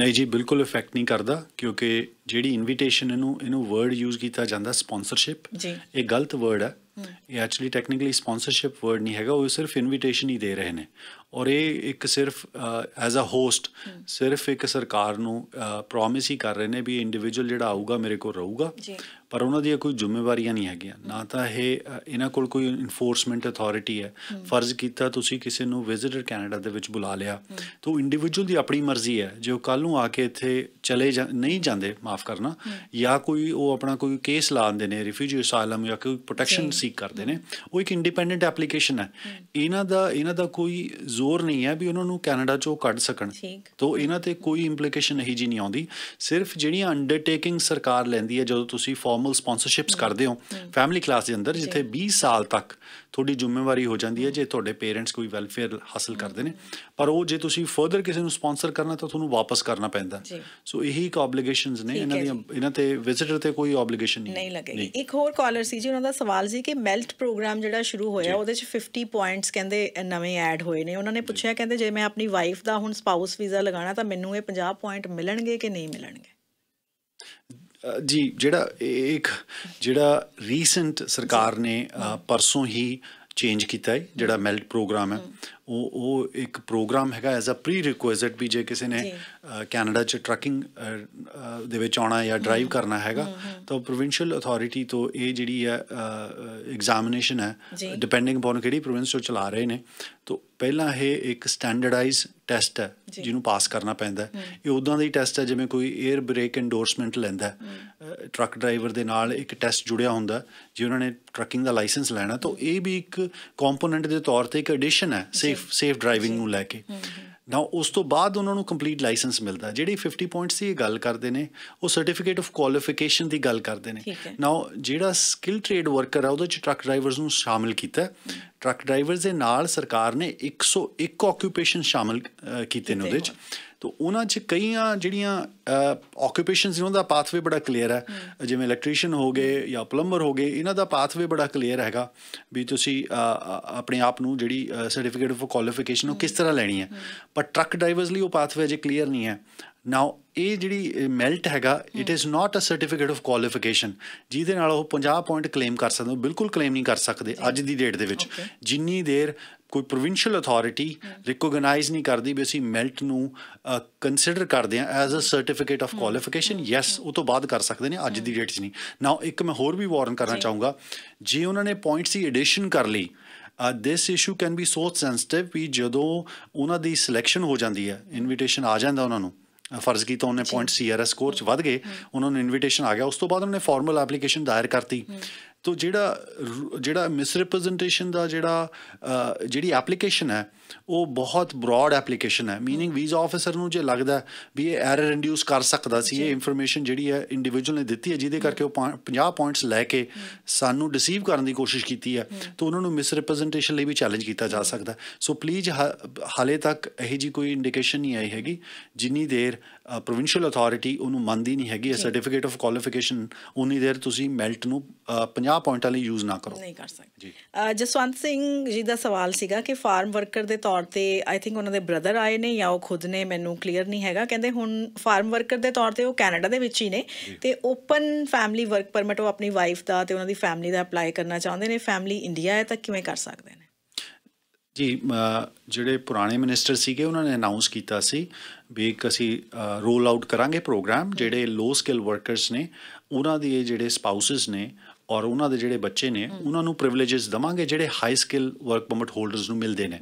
ਨਹੀਂ ਜੀ ਬਿਲਕੁਲ ਇਫੈਕਟ ਨਹੀਂ ਕਰਦਾ ਕਿਉਂਕਿ ਜਿਹੜੀ ਇਨਵੀਟੇਸ਼ਨ ਇਹਨੂੰ ਇਹਨੂੰ ਵਰਡ ਯੂਜ਼ ਕੀਤਾ ਜਾਂਦਾ ਸਪਾਂਸਰਸ਼ਿਪ ਇਹ ਗਲਤ ਵਰਡ ਹੈ ਇਹ ਐਕਚੁਅਲੀ ਟੈਕਨੀਕਲੀ ਸਪਾਂਸਰਸ਼ਿਪ ਵਰਡ ਨਹੀਂ ਹੈਗਾ ਉਹ ਸਿਰਫ ਇਨਵੀਟੇਸ਼ਨ ਹੀ ਦੇ ਰਹੇ ਨੇ ਔਰ ਇਹ ਇੱਕ ਸਿਰਫ ਐਜ਼ ਅ ਹੋਸਟ ਸਿਰਫ ਇੱਕ ਸਰਕਾਰ ਨੂੰ ਪ੍ਰੋਮਿਸ ਹੀ ਕਰ ਰਹੇ ਨੇ ਵੀ ਇੰਡੀਵਿਜੂਅਲ ਜਿਹੜਾ ਆਊਗਾ ਮੇਰੇ ਕੋਲ ਰਹੂਗਾ ਪਰ ਉਹਨਾਂ ਦੀ ਕੋਈ ਜ਼ਿੰਮੇਵਾਰੀਆਂ ਨਹੀਂ ਹੈਗੀਆਂ ਨਾ ਤਾਂ ਇਹ ਇਹਨਾਂ ਕੋਲ ਕੋਈ ਇਨਫੋਰਸਮੈਂਟ ਅਥਾਰਟੀ ਹੈ ਫਰਜ਼ ਕੀਤਾ ਤੁਸੀਂ ਕਿਸੇ ਨੂੰ ਵਿਜ਼ਿਟਰ ਕੈਨੇਡਾ ਦੇ ਵਿੱਚ ਬੁਲਾ ਲਿਆ ਤਾਂ ਇੰਡੀਵਿਜੂਅਲ ਦੀ ਆਪਣੀ ਮਰਜ਼ੀ ਹੈ ਜੇ ਉਹ ਕੱਲ ਨੂੰ ਆ ਕੇ ਇੱਥੇ ਚਲੇ ਨਹੀਂ ਜਾਂਦੇ ਮਾਫ ਕਰਨਾ ਜਾਂ ਕੋਈ ਉਹ ਆਪਣਾ ਕੋਈ ਕੇਸ ਲਾਉਂਦੇ ਨੇ ਰਿਫਿਊਜੀ ਅਸਾਈਲਮ ਜਾਂ ਕੋਈ ਪ੍ਰੋਟੈਕਸ਼ਨ ਸੀਕ ਕਰਦੇ ਨੇ ਉਹ ਇੱਕ ਇੰਡੀਪੈਂਡੈਂਟ ਐਪਲੀਕੇਸ਼ਨ ਹੈ ਇਹਨਾਂ ਦਾ ਇਹਨਾਂ ਦਾ ਕੋਈ ਜ਼ੋਰ ਨਹੀਂ ਹੈ ਵੀ ਉਹਨਾਂ ਨੂੰ ਕੈਨੇਡਾ ਚੋਂ ਕੱਢ ਸਕਣ ਤੋਂ ਇਹਨਾਂ ਤੇ ਕੋਈ ਇੰਪਲੀਕੇਸ਼ਨ ਇਹੀ ਜੀ ਨਹੀਂ ਆਉਂਦੀ ਸਿਰਫ ਜਿਹੜੀਆਂ ਅੰਡਰਟੇਕਿੰਗ ਸਰਕਾਰ ਲੈਂਦੀ ਹੈ ਜਦੋਂ ਤੁਸੀਂ ਫਾਰਮਲ ਸਪਾਂਸਰਸ਼ਿਪਸ ਕਰਦੇ ਹੋ ਫੈਮਿਲੀ ਕਲਾਸ ਦੇ ਅੰਦਰ ਜਿੱਥੇ 20 ਸਾਲ ਤੱਕ ਤੁਹਾਡੀ ਜ਼ਿੰਮੇਵਾਰੀ ਹੋ ਜਾਂਦੀ ਹੈ ਜੇ ਤੁਹਾਡੇ ਪੇਰੈਂਟਸ ਕੋਈ ਵੈਲਫੇਅਰ ਹਾਸਲ ਕਰਦੇ ਨੇ ਪਰ ਉਹ ਜੇ ਤੁਸੀਂ ਫਰਦਰ ਕਿਸੇ ਨੂੰ ਸਪਾਂਸਰ ਕਰਨਾ ਤਾਂ ਤੁਹਾਨੂੰ ਵਾਪਸ ਕਰਨਾ ਪੈਂਦਾ ਸੋ ਇਹੀ ਇੱਕ ਆਬਲੀਗੇਸ਼ਨਸ ਨੇ ਇਹਨਾਂ ਦੀ ਇਹਨਾਂ ਤੇ ਵਿਜ਼ਿਟਰ ਤੇ ਕੋਈ ਆਬਲੀਗੇਸ਼ਨ ਨਹੀਂ ਨਹੀਂ ਲੱਗੇਗੀ ਇੱਕ ਹੋਰ ਕਾਲਰ ਸੀ ਜੀ ਉਹਨਾਂ ਦਾ ਸਵਾਲ ਸੀ ਕਿ ਮੈਲਟ ਪ੍ਰੋਗਰਾਮ ਜਿਹੜਾ ਸ਼ੁਰੂ ਹੋਇਆ ਉਹਦੇ ਚ 50 ਪੁਆਇੰਟਸ ਕਹਿੰਦੇ ਨਵੇਂ ਐਡ ਹੋਏ ਨੇ ਉਹਨਾਂ ਨੇ ਪੁੱਛਿਆ ਕਹਿੰਦੇ ਜੇ ਮੈਂ ਆਪਣੀ ਵਾਈਫ ਦਾ ਹੁਣ ਸਪਾਊਸ ਵੀਜ਼ਾ ਲਗਾਣਾ ਤਾਂ ਮੈਨੂੰ ਇਹ 50 ਪੁਆਇੰਟ ਮਿਲਣਗੇ ਕਿ ਨਹੀਂ ਮਿਲਣਗੇ ਜੀ ਜਿਹੜਾ ਇੱਕ ਜਿਹੜਾ ਰੀਸੈਂਟ ਸਰਕਾਰ ਨੇ ਪਰਸੋਂ ਹੀ ਚੇਂਜ ਕੀਤਾ ਹੈ ਜਿਹੜਾ ਮੈਲਟ ਪ੍ਰੋਗਰਾਮ ਹੈ ਉਹ ਉਹ ਇੱਕ ਪ੍ਰੋਗਰਾਮ ਹੈਗਾ ਐਜ਼ ਅ ਪ੍ਰੀ ਰਿਕੁਇਜ਼ਿਟ ਵੀ ਜੇ ਕਿਸੇ ਨੇ ਕੈਨੇਡਾ ਚ ਟਰੱਕਿੰਗ ਦੇ ਵਿੱਚ ਆਉਣਾ ਹੈ ਜਾਂ ਡਰਾਈਵ ਕਰਨਾ ਹੈਗਾ ਤਾਂ ਪ੍ਰੋਵਿੰਸ਼ੀਅਲ ਅਥਾਰਟੀ ਤੋਂ ਇਹ ਜਿਹੜੀ ਹੈ ਐਗਜ਼ਾਮੀਨੇਸ਼ਨ ਹੈ ਡਿਪੈਂਡਿੰਗ ਅਪਨ ਕਿਹੜੀ ਪ੍ਰੋਵਿੰਸ ਤੋਂ ਚਲਾ ਰਹੇ ਨੇ ਤਾਂ ਪਹਿਲਾਂ ਇਹ ਇੱਕ ਸਟੈਂਡਰਡਾਈਜ਼ ਟੈਸਟ ਹੈ ਜਿਹਨੂੰ ਪਾਸ ਕਰਨਾ ਪੈਂਦਾ ਹੈ ਇਹ ਉਦਾਂ ਦਾ ਹੀ ਟੈਸਟ ਹੈ ਜਿਵੇਂ ਕੋਈ 에ਅਰ ਬ੍ਰੇਕ ਐਂਡੋਰਸਮੈਂਟ ਲੈਂਦਾ ਹੈ ਟਰੱਕ ਡਰਾਈਵਰ ਦੇ ਨਾਲ ਇੱਕ ਟੈਸਟ ਜੁੜਿਆ ਹੁੰਦਾ ਜੇ ਉਹਨਾਂ ਨੇ ਟਰੱਕਿੰਗ ਦਾ ਲਾਇਸੈਂਸ ਲੈਣਾ ਤਾਂ ਇਹ ਵੀ ਇੱਕ ਕੰਪੋਨੈਂਟ ਦੇ ਤੌਰ ਤੇ ਇੱਕ ਐਡੀਸ਼ਨ ਹੈ ਸੇਫ ਸੇਫ ਡਰਾਈਵਿੰਗ ਨੂੰ ਲੈ ਕੇ ਨਾ ਉਸ ਤੋਂ ਬਾਅਦ ਉਹਨਾਂ ਨੂੰ ਕੰਪਲੀਟ ਲਾਇਸੈਂਸ ਮਿਲਦਾ ਜਿਹੜੀ 50 ਪੁਆਇੰਟਸ ਦੀ ਗੱਲ ਕਰਦੇ ਨੇ ਉਹ ਸਰਟੀਫਿਕੇਟ ਆਫ ਕੁਆਲੀਫਿਕੇਸ਼ਨ ਦੀ ਗੱਲ ਕਰਦੇ ਨੇ ਨਾ ਜਿਹੜਾ ਸਕਿੱਲ ਟ੍ਰੇਡ ਵਰਕਰ ਆ ਉਹਦੇ ਚ ਟਰੱਕ ਡਰਾਈਵਰਸ ਨੂੰ ਸ਼ਾਮਿਲ ਕੀਤਾ ਟਰੱਕ ਡਰਾਈਵਰਸ ਦੇ ਨਾਲ ਸਰਕਾਰ ਨੇ 101 ਆਕੂਪੇਸ਼ਨ ਸ਼ਾਮਿਲ ਕੀਤੇ ਨੇ ਉਹਦੇ ਚ ਤਾਂ ਉਹਨਾਂ 'ਚ ਕਈਆਂ ਜਿਹੜੀਆਂ ਆਕਿਊਪੇਸ਼ਨਸ ਇਹਨਾਂ ਦਾ ਪਾਥਵੇ ਬੜਾ ਕਲੀਅਰ ਹੈ ਜਿਵੇਂ ਇਲੈਕਟ੍ਰੀਸ਼ੀਅਨ ਹੋ ਗਏ ਜਾਂ ਪਲੰਬਰ ਹੋ ਗਏ ਇਹਨਾਂ ਦਾ ਪਾਥਵੇ ਬੜਾ ਕਲੀਅਰ ਹੈਗਾ ਵੀ ਤੁਸੀਂ ਆਪਣੇ ਆਪ ਨੂੰ ਜਿਹੜੀ ਸਰਟੀਫਿਕੇਟ ਆਫ ਕੁਆਲੀਫਿਕੇਸ਼ਨ ਉਹ ਕਿਸ ਤਰ੍ਹਾਂ ਲੈਣੀ ਹੈ ਪਰ ਟਰੱਕ ਡਰਾਈਵਰਸ ਲਈ ਉਹ ਪਾਥਵੇ ਅਜੇ ਕਲੀਅਰ ਨਹੀਂ ਹੈ ਨਾਓ ਇਹ ਜਿਹੜੀ ਮੈਲਟ ਹੈਗਾ it is not a certificate of qualification ਜਿਹਦੇ ਨਾਲ ਉਹ 50 ਪੁਆਇੰਟ ਕਲੇਮ ਕਰ ਸਕਦੇ ਹੋ ਬਿਲਕੁਲ ਕਲੇਮ ਨਹੀਂ ਕਰ ਸਕਦੇ ਅੱਜ ਦੀ ਡੇਟ ਦੇ ਵਿੱਚ ਜਿੰਨੀ ਦੇਰ ਕੋਈ ਪ੍ਰੋਵਿੰਸ਼ੀਅਲ ਅਥਾਰਟੀ ਰਿਕੋਗਨਾਈਜ਼ ਨਹੀਂ ਕਰਦੀ ਵੀ ਅਸੀਂ ਮੈਲਟ ਨੂੰ ਕੰਸੀਡਰ ਕਰਦੇ ਆ as a certificate of qualification yes ਉਹ ਤੋਂ ਬਾਅਦ ਕਰ ਸਕਦੇ ਨੇ ਅੱਜ ਦੀ ਡੇਟ hmm. 'ਚ ਨਹੀਂ ਨਾਓ ਇੱਕ ਮੈਂ ਹੋਰ ਵੀ ਵਾਰਨ ਕਰਨਾ ਚਾਹੂੰਗਾ ਜੇ ਉਹਨਾਂ ਨੇ ਪੁਆਇੰਟਸ ਦੀ ਐਡੀਸ਼ਨ ਕਰ ਲਈ this issue can be so sensitive ਵੀ ਜਦੋਂ ਉਹਨਾਂ ਦੀ ਸਿਲੈਕਸ਼ਨ ਹੋ ਜਾਂਦੀ ਹੈ ਇਨਵੀਟੇਸ਼ਨ hmm. ਆ ਜਾਂਦਾ ਉਹਨਾਂ ਨੂੰ ਫਰਜ਼ ਕੀਤਾ ਉਹਨੇ ਪੁਆਇੰਟ ਸੀਆਰਐਸ ਸਕੋਰ ਚ ਵੱਧ ਗਏ hmm. ਉਹਨਾਂ ਨੂੰ ਇਨਵੀਟੇਸ਼ਨ ਆ ਗਿਆ ਉਸ ਤੋਂ ਬਾਅਦ ਉਹਨੇ ਫਾਰਮਲ ਐਪਲੀਕੇਸ਼ਨ ਦਾਇਰ ਕਰਤੀ ਤੋਂ ਜਿਹੜਾ ਜਿਹੜਾ ਮਿਸ ਰਿਪਰੈਜ਼ੈਂਟੇਸ਼ਨ ਦਾ ਜਿਹੜਾ ਜਿਹੜੀ ਐਪਲੀਕੇਸ਼ਨ ਹੈ ਉਹ ਬਹੁਤ ਬ੍ਰਾਡ ਐਪਲੀਕੇਸ਼ਨ ਹੈ ਮੀਨਿੰਗ ਵੀਜ਼ਾ ਆਫੀਸਰ ਨੂੰ ਜੇ ਲੱਗਦਾ ਵੀ ਇਹ ਐਰਰ ਇੰਡਿਊਸ ਕਰ ਸਕਦਾ ਸੀ ਇਹ ਇਨਫੋਰਮੇਸ਼ਨ ਜਿਹੜੀ ਹੈ ਇੰਡੀਵਿਜੂਅਲ ਨੇ ਦਿੱਤੀ ਹੈ ਜਿਹਦੇ ਕਰਕੇ ਉਹ 50 ਪੁਆਇੰਟਸ ਲੈ ਕੇ ਸਾਨੂੰ ਡਿਸੀਵ ਕਰਨ ਦੀ ਕੋਸ਼ਿਸ਼ ਕੀਤੀ ਹੈ ਤਾਂ ਉਹਨਾਂ ਨੂੰ ਮਿਸ ਰਿਪਰੈਜ਼ੈਂਟੇਸ਼ਨ ਲਈ ਵੀ ਚੈਲੰਜ ਕੀਤਾ ਜਾ ਸਕਦਾ ਸੋ ਪਲੀਜ਼ ਹਾਲੇ ਤੱਕ ਇਹ ਜੀ ਕੋਈ ਇੰਡੀਕੇਸ਼ਨ ਨਹੀਂ ਆਈ ਹੈਗੀ ਜਿੰਨੀ ਦੇਰ ਪ੍ਰੋਵਿੰਸ਼ੀਅਲ ਅਥਾਰਟੀ ਉਹਨੂੰ ਮੰਨਦੀ ਨਹੀਂ ਹੈਗੀ ਸਰਟੀਫਿਕੇਟ ਆਫ ਕੁਆਲੀਫਿਕੇਸ਼ਨ ਉਨੀ ਦੇਰ ਤੁਸੀਂ ਮੈਲਟ ਨੂੰ 50 ਪੁਆਇੰਟਾਂ ਲਈ ਯੂਜ਼ ਨਾ ਕਰੋ ਨਹੀਂ ਕਰ ਸਕਦੇ ਜੀ ਜਸਵੰਤ ਸਿੰਘ ਜੀ ਦਾ ਸਵਾਲ ਸੀਗਾ ਕਿ ਫਾਰਮ ਵਰਕਰ ਦੇ ਤੌਰ ਤੇ ਆਈ ਥਿੰਕ ਉਹਨਾਂ ਦੇ ਬ੍ਰਦਰ ਆਏ ਨੇ ਜਾਂ ਉਹ ਖੁਦ ਨੇ ਮੈਨੂੰ ਕਲੀਅਰ ਨਹੀਂ ਹੈਗਾ ਕਹਿੰਦੇ ਹੁਣ ਫਾਰਮ ਵਰਕਰ ਦੇ ਤੌਰ ਤੇ ਉਹ ਕੈਨੇਡਾ ਦੇ ਵਿੱਚ ਹੀ ਨੇ ਤੇ ਓਪਨ ਫੈਮਿਲੀ ਵਰਕ ਪਰਮਿਟ ਉਹ ਆਪਣੀ ਵਾਈਫ ਦਾ ਤੇ ਉਹਨਾਂ ਦੀ ਫੈਮਿਲੀ ਦਾ ਅਪਲਾਈ ਕਰਨਾ ਚਾਹੁੰਦੇ ਨੇ ਫੈਮਿਲੀ ਇੰਡੀਆ ਹੈ ਤਾਂ ਕਿਵੇਂ ਕਰ ਸਕਦੇ ਨੇ ਜੀ ਜਿਹੜੇ ਪੁਰਾਣੇ ਮਿਨਿਸਟਰ ਸੀਗੇ ਉਹਨਾਂ ਨੇ ਅਨਾਉਂਸ ਕੀਤਾ ਸੀ ਵੀ ਅਸੀਂ ਰੋਲ ਆਊਟ ਕਰਾਂਗੇ ਪ੍ਰੋਗਰਾਮ ਜਿਹੜੇ ਲੋ ਸਕਿਲ ਵਰਕਰਸ ਨੇ ਉਹਨਾਂ ਦੇ ਜਿਹੜੇ ਸਪਾਊਸਸ ਨੇ ਔਰ ਉਹਨਾਂ ਦੇ ਜਿਹੜੇ ਬੱਚੇ ਨੇ ਉਹਨਾਂ ਨੂੰ ਪ੍ਰਿਵਿਲੇजेस ਦਵਾਂਗੇ ਜਿਹੜੇ high skill work permit holders ਨੂੰ ਮਿਲਦੇ ਨੇ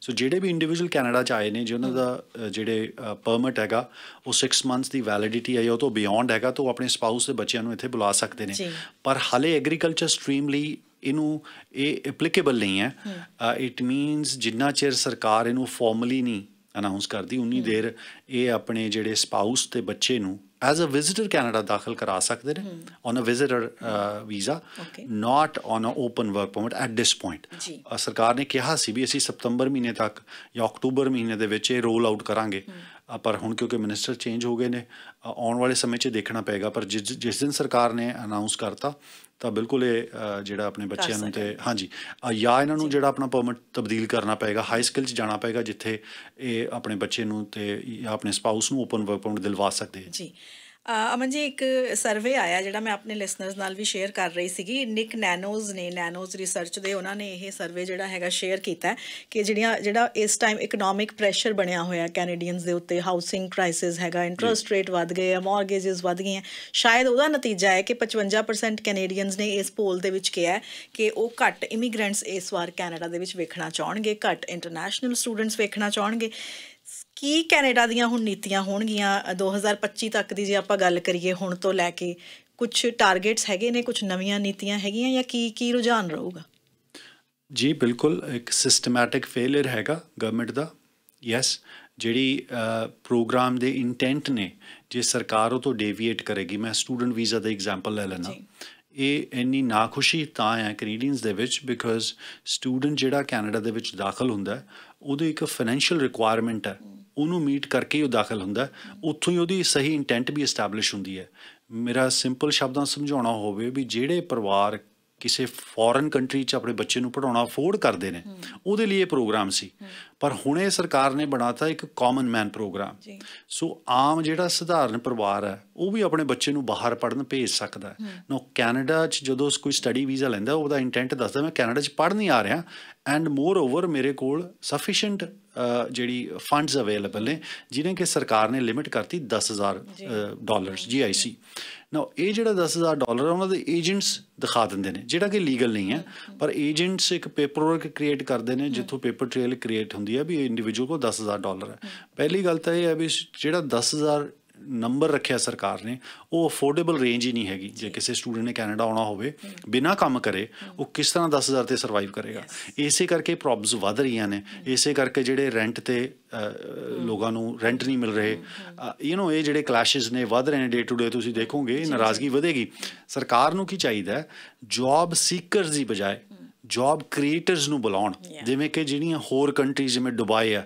ਸੋ ਜਿਹੜੇ ਵੀ ਇੰਡੀਵਿਜੂਅਲ ਕੈਨੇਡਾ ਚ ਆਏ ਨੇ ਜਿਨ੍ਹਾਂ ਦਾ ਜਿਹੜੇ ਪਰਮਿਟ ਹੈਗਾ ਉਹ 6 ਮੰਥਸ ਦੀ ਵੈਲਿਡਿਟੀ ਹੈ ਉਹ ਤੋਂ ਬਿਯੋਂਡ ਹੈਗਾ ਤਾਂ ਉਹ ਆਪਣੇ ਸਪਾਊਸ ਦੇ ਬੱਚਿਆਂ ਨੂੰ ਇੱਥੇ ਬੁਲਾ ਸਕਦੇ ਨੇ ਪਰ ਹਾਲੇ ਐਗਰੀਕਲਚਰ ਸਟ੍ਰੀਮ ਲਈ ਇਹਨੂੰ ਇਹ ਐਪਲੀਕੇਬਲ ਨਹੀਂ ਹੈ ਇਟ ਮੀਨਸ ਜਿੰਨਾ ਚਿਰ ਸਰਕਾਰ ਇਹਨੂੰ ਫਾਰਮਲੀ ਨਹੀਂ ਅਨਾਉਂਸ ਕਰਦੀ ਉਨੀ ਦੇਰ ਇਹ ਆਪਣੇ ਜਿਹੜੇ ਸਪਾਊਸ ਤੇ ਬੱਚੇ ਨੂੰ ਐਜ਼ ਅ ਵਿਜ਼ਿਟਰ ਕੈਨੇਡਾ ਦਾਖਲ ਕਰਾ ਸਕਦੇ ਨੇ on a visitor visa not on a open work permit at this point ਸਰਕਾਰ ਨੇ ਕਿਹਾ ਸੀ ਵੀ ਅਸੀਂ ਸਤੰਬਰ ਮਹੀਨੇ ਤੱਕ ਜਾਂ ਅਕਤੂਬਰ ਮਹੀਨੇ ਦੇ ਵਿੱਚ ਇਹ ਰੋਲ ਆਊਟ ਕਰਾਂਗੇ ਪਰ ਹੁਣ ਕਿਉਂਕਿ ਮਿਨਿਸਟਰ ਚੇਂਜ ਹੋ ਗਏ ਨੇ ਆਉਣ ਵਾਲੇ ਸਮੇਂ 'ਚ ਦੇਖਣਾ ਪਏਗਾ ਪਰ ਜਿਸ ਦਿਨ ਸਰਕਾਰ ਨੇ ਅਨਾਉਂਸ ਕਰਤਾ ਤਾਂ ਬਿਲਕੁਲ ਇਹ ਜਿਹੜਾ ਆਪਣੇ ਬੱਚਿਆਂ ਨੂੰ ਤੇ ਹਾਂਜੀ ਜਾਂ ਇਹਨਾਂ ਨੂੰ ਜਿਹੜਾ ਆਪਣਾ ਪਰਮਿਟ ਤਬਦੀਲ ਕਰਨਾ ਪਏਗਾ ਹਾਈ ਸਕੂਲ 'ਚ ਜਾਣਾ ਪਏਗਾ ਜਿੱਥੇ ਇਹ ਆਪਣੇ ਬੱਚੇ ਨੂੰ ਤੇ ਆਪਣੇ ਸਪਾਊਸ ਨੂੰ ਓਪਨ ਵਰਕ ਪਰਮਿਟ ਦਿਲਵਾ ਸਕਦੇ ਜੀ ਅਮਨ ਜੀ ਇੱਕ ਸਰਵੇ ਆਇਆ ਜਿਹੜਾ ਮੈਂ ਆਪਣੇ ਲਿਸਨਰਸ ਨਾਲ ਵੀ ਸ਼ੇਅਰ ਕਰ ਰਹੀ ਸੀਗੀ ਨਿਕ ਨੈਨੋਜ਼ ਨੇ ਨੈਨੋਜ਼ ਰਿਸਰਚ ਦੇ ਉਹਨਾਂ ਨੇ ਇਹ ਸਰਵੇ ਜਿਹੜਾ ਹੈਗਾ ਸ਼ੇਅਰ ਕੀਤਾ ਕਿ ਜਿਹੜੀਆਂ ਜਿਹੜਾ ਇਸ ਟਾਈਮ ਇਕਨੋਮਿਕ ਪ੍ਰੈਸ਼ਰ ਬਣਿਆ ਹੋਇਆ ਕੈਨੇਡੀਅਨਸ ਦੇ ਉੱਤੇ ਹਾਊਸਿੰਗ ਕ੍ਰਾਈਸਿਸ ਹੈਗਾ ਇੰਟਰਸਟ ਰੇਟ ਵਧ ਗਏ ਆ ਮਾਰਗੇਜਸ ਵਧ ਗਏ ਆ ਸ਼ਾਇਦ ਉਹਦਾ ਨਤੀਜਾ ਹੈ ਕਿ 55% ਕੈਨੇਡੀਅਨਸ ਨੇ ਇਸ ਪੋਲ ਦੇ ਵਿੱਚ ਕਿਹਾ ਕਿ ਉਹ ਘੱਟ ਇਮੀਗ੍ਰੈਂਟਸ ਇਸ ਵਾਰ ਕੈਨੇਡਾ ਦੇ ਵਿੱਚ ਵੇਖਣਾ ਚਾਹਣਗੇ ਘੱਟ ਇੰਟਰਨੈਸ਼ਨਲ ਸਟੂਡੈਂਟਸ ਵੇਖਣਾ ਚਾਹਣਗੇ ਕੀ ਕੈਨੇਡਾ ਦੀਆਂ ਹੁਣ ਨੀਤੀਆਂ ਹੋਣਗੀਆਂ 2025 ਤੱਕ ਦੀ ਜੇ ਆਪਾਂ ਗੱਲ ਕਰੀਏ ਹੁਣ ਤੋਂ ਲੈ ਕੇ ਕੁਝ ਟਾਰਗੇਟਸ ਹੈਗੇ ਨੇ ਕੁਝ ਨਵੀਆਂ ਨੀਤੀਆਂ ਹੈਗੀਆਂ ਜਾਂ ਕੀ ਕੀ ਰੁਝਾਨ ਰਹੂਗਾ ਜੀ ਬਿਲਕੁਲ ਇੱਕ ਸਿਸਟਮੈਟਿਕ ਫੇਲਰ ਹੈਗਾ ਗਵਰਨਮੈਂਟ ਦਾ ਯੈਸ ਜਿਹੜੀ ਪ੍ਰੋਗਰਾਮ ਦੇ ਇੰਟੈਂਟ ਨੇ ਜੇ ਸਰਕਾਰ ਉਹ ਤੋਂ ਡੇਵੀਏਟ ਕਰੇਗੀ ਮੈਂ ਸਟੂਡੈਂਟ ਵੀਜ਼ਾ ਦਾ ਐਗਜ਼ਾਮਪਲ ਲੈ ਲੈਣਾ ਇਹ ਇੰਨੀ ਨਾਖੁਸ਼ੀ ਤਾਂ ਹੈ ਕੈਨੇਡੀਅਨਸ ਦੇ ਵਿੱਚ ਬਿਕਾਜ਼ ਸਟੂਡੈਂਟ ਜਿਹੜਾ ਕੈਨੇਡਾ ਦੇ ਵਿੱਚ ਦਾਖਲ ਹੁੰਦਾ ਉਹਦੇ ਇੱਕ ਫਾਈਨੈਂਸ਼ੀਅਲ ਰਿਕੁਆਇਰਮੈਂਟ ਹੈ ਉਹਨੂੰ ਮੀਟ ਕਰਕੇ ਹੀ ਉਹ ਦਾਖਲ ਹੁੰਦਾ ਉੱਥੋਂ ਹੀ ਉਹਦੀ ਸਹੀ ਇੰਟੈਂਟ ਵੀ ਐਸਟੈਬਲਿਸ਼ ਹੁੰਦੀ ਹੈ ਮੇਰਾ ਸਿੰਪਲ ਸ਼ਬਦਾਂ ਸਮਝਾਉਣਾ ਹੋਵੇ ਵੀ ਜਿਹੜੇ ਪਰਿਵਾਰ ਕਿਸੇ ਫੋਰਨ ਕੰਟਰੀ 'ਚ ਆਪਣੇ ਬੱਚੇ ਨੂੰ ਪੜਾਉਣਾ ਅਫੋਰਡ ਕਰਦੇ ਨੇ ਉਹਦੇ ਲਈ ਇਹ ਪ੍ਰੋਗਰਾਮ ਸੀ ਪਰ ਹੁਣੇ ਸਰਕਾਰ ਨੇ ਬਣਾਤਾ ਇੱਕ ਕਾਮਨ ਮੈਨ ਪ੍ਰੋਗਰਾਮ ਸੋ ਆਮ ਜਿਹੜਾ ਸਧਾਰਨ ਪਰਿਵਾਰ ਹੈ ਉਹ ਵੀ ਆਪਣੇ ਬੱਚੇ ਨੂੰ ਬਾਹਰ ਪੜਨ ਭੇਜ ਸਕਦਾ ਨੋ ਕੈਨੇਡਾ ਚ ਜਦੋਂ ਕੋਈ ਸਟੱਡੀ ਵੀਜ਼ਾ ਲੈਂਦਾ ਉਹਦਾ ਇੰਟੈਂਟ ਦੱਸਦਾ ਮੈਂ ਕੈਨੇਡਾ ਚ ਪੜਨ ਨਹੀਂ ਆ ਰਿਹਾ ਐਂਡ ਮੋਰ ਓਵਰ ਮੇਰੇ ਕੋਲ ਸਫੀਸ਼ੀਐਂਟ ਜਿਹੜੀ ਫੰਡਸ ਅਵੇਲੇਬਲ ਨੇ ਜਿਨ੍ਹਾਂ ਕਿ ਸਰਕਾਰ ਨੇ ਲਿਮਿਟ ਕਰਤੀ 10000 ਡਾਲਰਸ ਜੀਆਈਸੀ ਨਾ ਇਹ ਜਿਹੜਾ 10000 ਡਾਲਰ ਉਹਨਾਂ ਦੇ ਏਜੰਟਸ ਦਿਖਾ ਦਿੰਦੇ ਨੇ ਜਿਹੜਾ ਕਿ ਲੀਗਲ ਨਹੀਂ ਹੈ ਪਰ ਏਜੰਟਸ ਇੱਕ ਪੇਪਰ ਵਰਕ ਕ੍ਰੀਏਟ ਕਰਦੇ ਨੇ ਜਿੱਥੋਂ ਪੇਪਰ ਟ੍ਰੇਲ ਕ੍ਰੀਏਟ ਹੁੰਦੀ ਹੁੰਦੀ ਹੈ ਵੀ ਇੰਡੀਵਿਜੂਅਲ ਕੋ 10000 ਡਾਲਰ ਹੈ ਪਹਿਲੀ ਗੱਲ ਤਾਂ ਇਹ ਹੈ ਵੀ ਜਿਹੜਾ 10000 ਨੰਬਰ ਰੱਖਿਆ ਸਰਕਾਰ ਨੇ ਉਹ ਅਫੋਰਡੇਬਲ ਰੇਂਜ ਹੀ ਨਹੀਂ ਹੈਗੀ ਜੇ ਕਿਸੇ ਸਟੂਡੈਂਟ ਨੇ ਕੈਨੇਡਾ ਆਉਣਾ ਹੋਵੇ ਬਿਨਾ ਕੰਮ ਕਰੇ ਉਹ ਕਿਸ ਤਰ੍ਹਾਂ 10000 ਤੇ ਸਰਵਾਈਵ ਕਰੇਗਾ ਇਸੇ ਕਰਕੇ ਪ੍ਰੋਬਲਮਸ ਵਧ ਰਹੀਆਂ ਨੇ ਇਸੇ ਕਰਕੇ ਜਿਹੜੇ ਰੈਂਟ ਤੇ ਲੋਕਾਂ ਨੂੰ ਰੈਂਟ ਨਹੀਂ ਮਿਲ ਰਹੇ ਯੂ نو ਇਹ ਜਿਹੜੇ ਕਲੈਸ਼ਸ ਨੇ ਵਧ ਰਹੇ ਨੇ ਡੇ ਟੂ ਡੇ ਤੁਸੀਂ ਦੇਖੋਗੇ ਨਾਰਾਜ਼ਗੀ ਵਧੇਗੀ ਸਰਕਾਰ ਨੂੰ ਕੀ ਚਾਹੀਦਾ ਜੌਬ ਸੀਕਰਸ ਦੀ ਬਜਾਏ ਜੌਬ ਕ੍ਰੀਏਟਰਸ ਨੂੰ ਬੁਲਾਉਣ ਜਿਵੇਂ ਕਿ ਜਿਹੜੀਆਂ ਹੋਰ ਕੰਟਰੀਜ਼ ਜਿਵੇਂ ਦੁਬਈ ਆ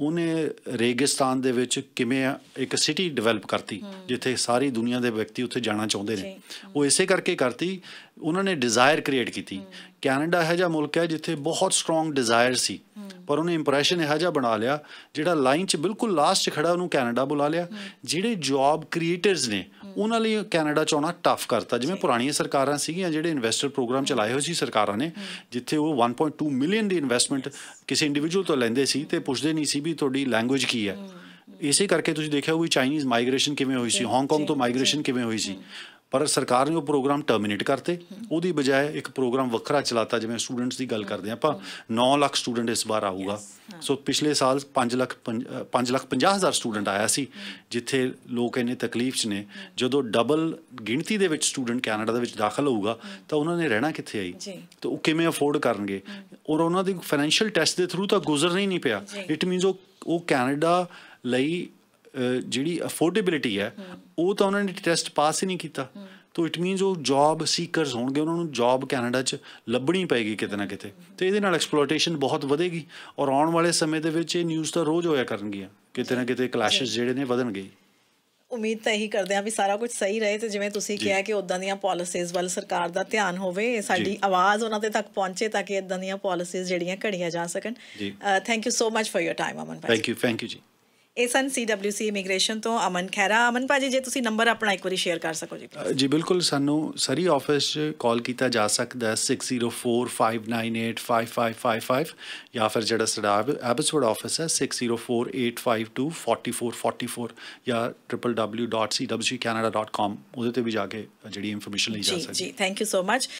ਉਹਨੇ ਰੇਗਿਸਤਾਨ ਦੇ ਵਿੱਚ ਕਿਵੇਂ ਇੱਕ ਸਿਟੀ ਡਿਵੈਲਪ ਕਰਤੀ ਜਿੱਥੇ ਸਾਰੀ ਦੁਨੀਆ ਦੇ ਵਿਅਕਤੀ ਉੱਥੇ ਜਾਣਾ ਚਾਹੁੰਦੇ ਨੇ ਉਹ ਇਸੇ ਕਰਕੇ ਕਰਤੀ ਉਹਨਾਂ ਨੇ ਡਿਜ਼ਾਇਰ ਕ੍ਰੀਏਟ ਕੀਤੀ ਕੈਨੇਡਾ ਹੈ ਜਾਂ ਮੁਲਕ ਹੈ ਜਿੱਥੇ ਬਹੁਤ ਸਟਰੋਂਗ ਡਿਜ਼ਾਇਰ ਸੀ ਪਰ ਉਹਨੇ ਇੰਪ੍ਰੈਸ਼ਨ ਇਹ ਜਿਹਾ ਬਣਾ ਲਿਆ ਜਿਹੜਾ ਲਾਈਨ 'ਚ ਬਿਲਕੁਲ ਲਾਸਟ ਖੜਾ ਉਹਨੂੰ ਕੈਨੇਡਾ ਬੁਲਾ ਲਿਆ ਜਿਹੜੇ ਜੌਬ ਕ੍ਰੀਏਟਰਸ ਨੇ ਉਹਨਾਂ ਲਈ ਕੈਨੇਡਾ ਚ ਆਉਣਾ ਟਫ ਕਰਤਾ ਜਿਵੇਂ ਪੁਰਾਣੀਆਂ ਸਰਕਾਰਾਂ ਸੀਗੀਆਂ ਜਿਹੜੇ ਇਨਵੈਸਟਰ ਪ੍ਰੋਗਰਾਮ ਚਲਾਏ ਹੋਏ ਸੀ ਸਰਕਾਰਾਂ ਨੇ ਜਿੱਥੇ ਉਹ 1.2 ਮਿਲੀਅਨ ਦੀ ਇਨਵੈਸਟਮੈਂਟ ਕਿਸੇ ਇੰਡੀਵਿਜੂਅਲ ਤੋਂ ਲੈਂਦੇ ਸੀ ਤੇ ਪੁੱਛਦੇ ਨਹੀਂ ਸੀ ਵੀ ਤੁਹਾਡੀ ਲੈਂਗੁਏਜ ਕੀ ਹੈ ਇਸੇ ਕਰਕੇ ਤੁਸੀਂ ਦੇਖਿਆ ਹੋਊ ਚਾਈਨੀਜ਼ ਮਾਈਗ੍ਰੇਸ਼ਨ ਕਿਵੇਂ ਹੋਈ ਸੀ ਹਾਂਗਕਾਂਗ ਤੋਂ ਮਾਈਗ੍ਰੇਸ਼ਨ ਕਿਵੇਂ ਹੋਈ ਸੀ ਪਰ ਸਰਕਾਰ ਨੇ ਉਹ ਪ੍ਰੋਗਰਾਮ ਟਰਮੀਨੇਟ ਕਰਤੇ ਉਹਦੀ ਬਜਾਏ ਇੱਕ ਪ੍ਰੋਗਰਾਮ ਵੱਖਰਾ ਚਲਾਤਾ ਜਿਵੇਂ ਸਟੂਡੈਂਟਸ ਦੀ ਗੱਲ ਕਰਦੇ ਆਪਾਂ 9 ਲੱਖ ਸਟੂਡੈਂਟ ਇਸ ਵਾਰ ਆਊਗਾ ਸੋ ਪਿਛਲੇ ਸਾਲ 5 ਲੱਖ 5 ਲੱਖ 50 ਹਜ਼ਾਰ ਸਟੂਡੈਂਟ ਆਇਆ ਸੀ ਜਿੱਥੇ ਲੋਕ ਇੰਨੇ ਤਕਲੀਫ 'ਚ ਨੇ ਜਦੋਂ ਡਬਲ ਗਿਣਤੀ ਦੇ ਵਿੱਚ ਸਟੂਡੈਂਟ ਕੈਨੇਡਾ ਦੇ ਵਿੱਚ ਦਾਖਲ ਹੋਊਗਾ ਤਾਂ ਉਹਨਾਂ ਨੇ ਰਹਿਣਾ ਕਿੱਥੇ ਆਈ ਤਾਂ ਉਹ ਕਿਵੇਂ ਅਫੋਰਡ ਕਰਨਗੇ ਔਰ ਉਹਨਾਂ ਦੀ ਫਾਈਨੈਂਸ਼ੀਅਲ ਟੈਸਟ ਦੇ ਥਰੂ ਤਾਂ ਗੁਜ਼ਰਨਾ ਹੀ ਨਹੀਂ ਪਿਆ ਇਟ ਮੀਨਸ ਉਹ ਉਹ ਕੈਨੇਡਾ ਲਈ ਜਿਹੜੀ ਅਫੋਰਡੇਬਿਲਟੀ ਹੈ ਉਹ ਤਾਂ ਉਹਨਾਂ ਨੇ ਟੈਸਟ ਪਾਸ ਹੀ ਨਹੀਂ ਕੀਤਾ ਤੋ ਇਟ ਮੀਨਸ ਉਹ ਜੌਬ ਸੀਕਰਸ ਹੋਣਗੇ ਉਹਨਾਂ ਨੂੰ ਜੌਬ ਕੈਨੇਡਾ 'ਚ ਲੱਭਣੀ ਪੈਗੀ ਕਿਤੇ ਨਾ ਕਿਤੇ ਤੇ ਇਹਦੇ ਨਾਲ ਐਕਸਪਲੋਇਟੇਸ਼ਨ ਬਹੁਤ ਵਧੇਗੀ ਔਰ ਆਉਣ ਵਾਲੇ ਸਮੇਂ ਦੇ ਵਿੱਚ ਇਹ ਨਿਊਜ਼ ਤਾਂ ਰੋਜ਼ ਹੋਇਆ ਕਰਨਗੀਆਂ ਕਿਤੇ ਨਾ ਕਿਤੇ ਕਲੈਸ਼ਸ ਜਿਹੜੇ ਨੇ ਵਧਣਗੇ ਉਮੀਦ ਤਾਂ ਇਹੀ ਕਰਦੇ ਆ ਵੀ ਸਾਰਾ ਕੁਝ ਸਹੀ ਰਹੇ ਤੇ ਜਿਵੇਂ ਤੁਸੀਂ ਕਿਹਾ ਕਿ ਉਦਾਂ ਦੀਆਂ ਪਾਲਿਸੀਜ਼ ਵੱਲ ਸਰਕਾਰ ਦਾ ਧਿਆਨ ਹੋਵੇ ਸਾਡੀ ਆਵਾਜ਼ ਉਹਨਾਂ ਦੇ ਤੱਕ ਪਹੁੰਚੇ ਤਾਂ ਕਿ ਇਦਾਂ ਦੀਆਂ ਪਾਲਿਸੀਜ਼ ਜਿਹੜੀਆਂ ਘੜੀਆਂ ਜਾ ਸਕਣ thank you so much for your time Aman ਭਾਈ ਥੈਂਕ ਯੂ ਥੈਂਕ ਯੂ ਜੀ ਏਸਨ ਸੀਡਬਲਯੂਸੀ ਇਮੀਗ੍ਰੇਸ਼ਨ ਤੋਂ ਅਮਨ ਖੈਰਾ ਅਮਨ ਭਾਜੀ ਜੇ ਤੁਸੀਂ ਨੰਬਰ ਆਪਣਾ ਇੱਕ ਵਾਰੀ ਸ਼ੇਅਰ ਕਰ ਸਕੋ ਜੀ ਜੀ ਬਿਲਕੁਲ ਸਾਨੂੰ ਸਰੀ ਆਫਿਸ 'ਚ ਕਾਲ ਕੀਤਾ ਜਾ ਸਕਦਾ 6045985555 ਜਾਂ ਫਿਰ ਜਿਹੜਾ ਸਾਡਾ ਐਬਸਵਰਡ ਆਫਿਸ ਹੈ 6048524444 ਜਾਂ www.cwccanada.com ਉਹਦੇ ਤੇ ਵੀ ਜਾ ਕੇ ਜਿਹੜੀ ਇਨਫੋਰਮੇਸ਼ਨ ਲਈ ਜਾ ਸਕਦੀ ਜੀ ਥੈਂਕ ਯੂ ਸੋ ਮਚ